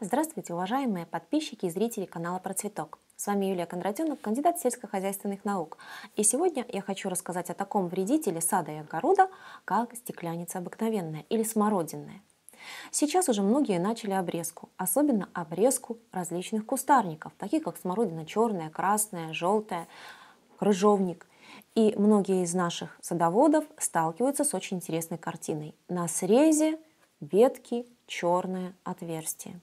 Здравствуйте, уважаемые подписчики и зрители канала Процветок. С вами Юлия Кондратенок, кандидат сельскохозяйственных наук. И сегодня я хочу рассказать о таком вредителе сада и огорода, как стеклянница обыкновенная или смородинная. Сейчас уже многие начали обрезку, особенно обрезку различных кустарников, таких как смородина черная, красная, желтая, крыжовник – и многие из наших садоводов сталкиваются с очень интересной картиной. На срезе ветки черное отверстие.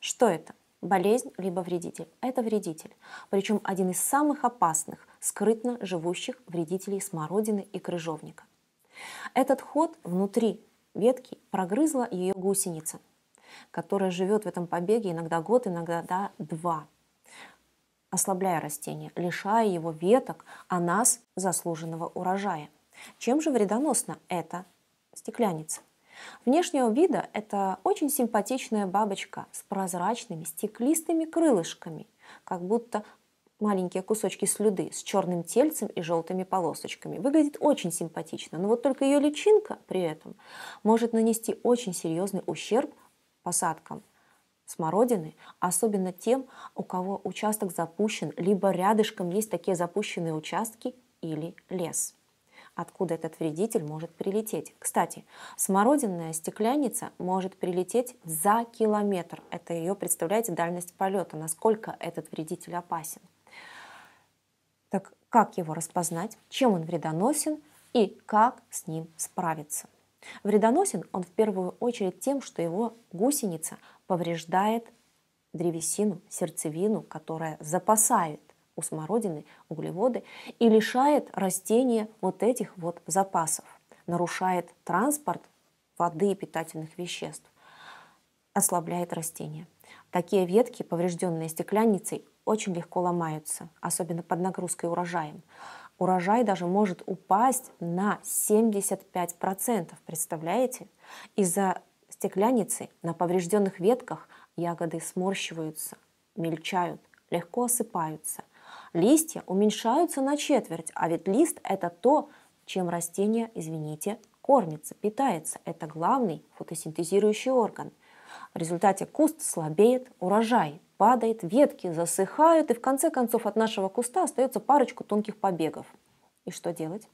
Что это? Болезнь либо вредитель. Это вредитель. Причем один из самых опасных, скрытно живущих вредителей смородины и крыжовника. Этот ход внутри ветки прогрызла ее гусеница, которая живет в этом побеге иногда год, иногда да, два, ослабляя растение, лишая его веток, а нас заслуженного урожая. Чем же вредоносна эта стеклянница? Внешнего вида это очень симпатичная бабочка с прозрачными стеклистыми крылышками, как будто маленькие кусочки слюды с черным тельцем и желтыми полосочками. Выглядит очень симпатично, но вот только ее личинка при этом может нанести очень серьезный ущерб посадкам смородины, особенно тем, у кого участок запущен, либо рядышком есть такие запущенные участки или лес откуда этот вредитель может прилететь. Кстати, смородинная стеклянница может прилететь за километр. Это ее, представляете, дальность полета, насколько этот вредитель опасен. Так как его распознать, чем он вредоносен и как с ним справиться? Вредоносен он в первую очередь тем, что его гусеница повреждает древесину, сердцевину, которая запасает у смородины углеводы и лишает растения вот этих вот запасов, нарушает транспорт воды и питательных веществ, ослабляет растения. Такие ветки, поврежденные стеклянницей, очень легко ломаются, особенно под нагрузкой урожаем. Урожай даже может упасть на 75%, представляете? Из-за стеклянницы на поврежденных ветках ягоды сморщиваются, мельчают, легко осыпаются. Листья уменьшаются на четверть, а ведь лист – это то, чем растение, извините, кормится, питается. Это главный фотосинтезирующий орган. В результате куст слабеет, урожай падает, ветки засыхают, и в конце концов от нашего куста остается парочку тонких побегов. И что делать?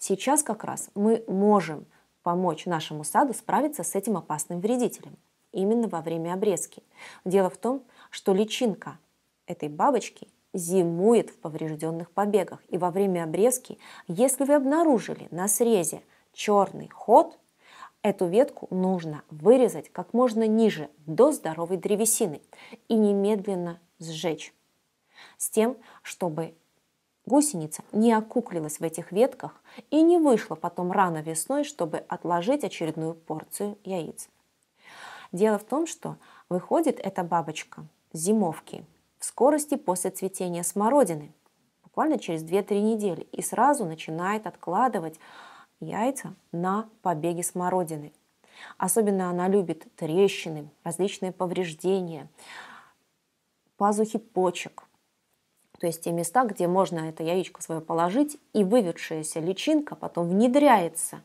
Сейчас как раз мы можем помочь нашему саду справиться с этим опасным вредителем именно во время обрезки. Дело в том, что личинка этой бабочки зимует в поврежденных побегах. И во время обрезки, если вы обнаружили на срезе черный ход, эту ветку нужно вырезать как можно ниже, до здоровой древесины, и немедленно сжечь. С тем, чтобы гусеница не окуклилась в этих ветках и не вышла потом рано весной, чтобы отложить очередную порцию яиц. Дело в том, что выходит эта бабочка зимовки – скорости после цветения смородины, буквально через 2-3 недели, и сразу начинает откладывать яйца на побеги смородины. Особенно она любит трещины, различные повреждения, пазухи почек. То есть те места, где можно это яичко свое положить, и выведшаяся личинка потом внедряется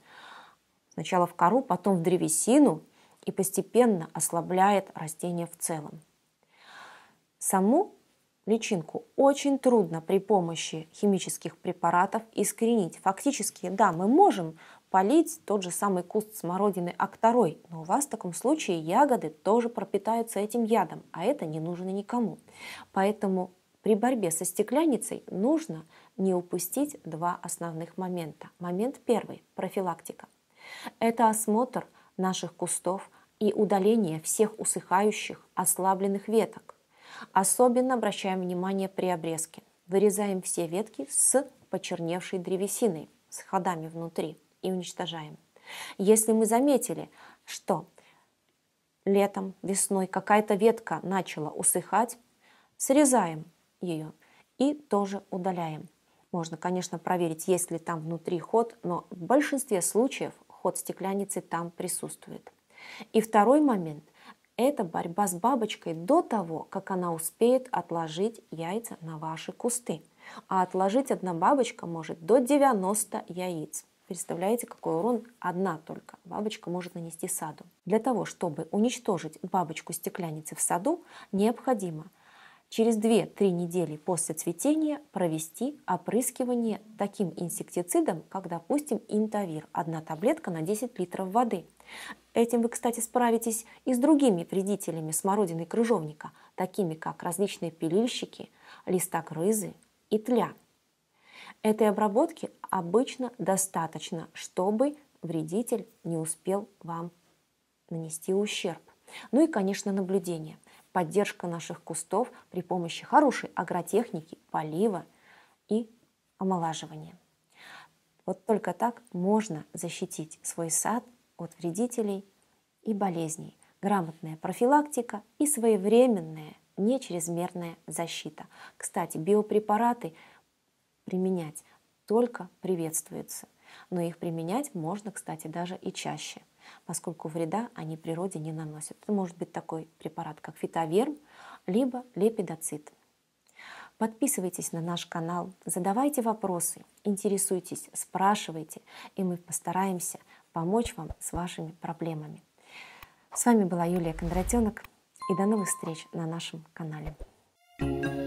сначала в кору, потом в древесину и постепенно ослабляет растение в целом. Саму личинку очень трудно при помощи химических препаратов искоренить. Фактически, да, мы можем полить тот же самый куст смородины акторой, но у вас в таком случае ягоды тоже пропитаются этим ядом, а это не нужно никому. Поэтому при борьбе со стеклянницей нужно не упустить два основных момента. Момент первый – профилактика. Это осмотр наших кустов и удаление всех усыхающих, ослабленных веток – Особенно обращаем внимание при обрезке. Вырезаем все ветки с почерневшей древесиной, с ходами внутри и уничтожаем. Если мы заметили, что летом, весной какая-то ветка начала усыхать, срезаем ее и тоже удаляем. Можно, конечно, проверить, есть ли там внутри ход, но в большинстве случаев ход стеклянницы там присутствует. И второй момент это борьба с бабочкой до того, как она успеет отложить яйца на ваши кусты. А отложить одна бабочка может до 90 яиц. Представляете, какой урон одна только бабочка может нанести саду. Для того, чтобы уничтожить бабочку стекляницы в саду, необходимо – Через 2-3 недели после цветения провести опрыскивание таким инсектицидом, как, допустим, Интавир. одна таблетка на 10 литров воды. Этим вы, кстати, справитесь и с другими вредителями смородины и крыжовника, такими как различные пилильщики, листокрызы и тля. Этой обработки обычно достаточно, чтобы вредитель не успел вам нанести ущерб. Ну и, конечно, наблюдение – поддержка наших кустов при помощи хорошей агротехники, полива и омолаживания. Вот только так можно защитить свой сад от вредителей и болезней. Грамотная профилактика и своевременная, не чрезмерная защита. Кстати, биопрепараты применять только приветствуется – но их применять можно, кстати, даже и чаще, поскольку вреда они природе не наносят. Это может быть такой препарат, как фитоверм, либо лепидоцит. Подписывайтесь на наш канал, задавайте вопросы, интересуйтесь, спрашивайте, и мы постараемся помочь вам с вашими проблемами. С вами была Юлия Кондратенок, и до новых встреч на нашем канале. thank you